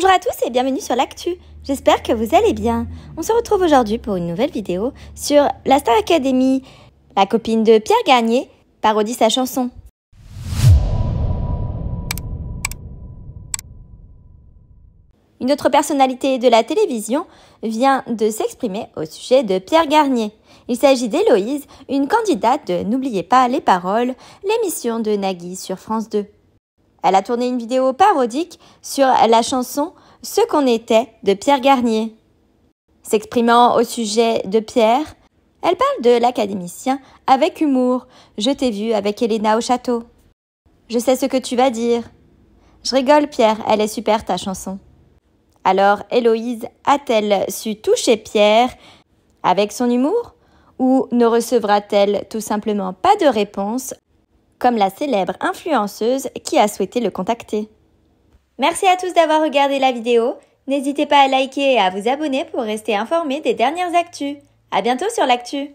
Bonjour à tous et bienvenue sur l'actu. J'espère que vous allez bien. On se retrouve aujourd'hui pour une nouvelle vidéo sur la Star Academy. La copine de Pierre Garnier parodie sa chanson. Une autre personnalité de la télévision vient de s'exprimer au sujet de Pierre Garnier. Il s'agit d'Héloïse, une candidate de N'oubliez pas les paroles, l'émission de Nagui sur France 2. Elle a tourné une vidéo parodique sur la chanson Ce qu'on était de Pierre Garnier. S'exprimant au sujet de Pierre, elle parle de l'académicien avec humour. Je t'ai vu avec Elena au château. Je sais ce que tu vas dire. Je rigole, Pierre, elle est super ta chanson. Alors, Héloïse a-t-elle su toucher Pierre avec son humour Ou ne recevra-t-elle tout simplement pas de réponse comme la célèbre influenceuse qui a souhaité le contacter. Merci à tous d'avoir regardé la vidéo. N'hésitez pas à liker et à vous abonner pour rester informé des dernières actus. À bientôt sur l'actu!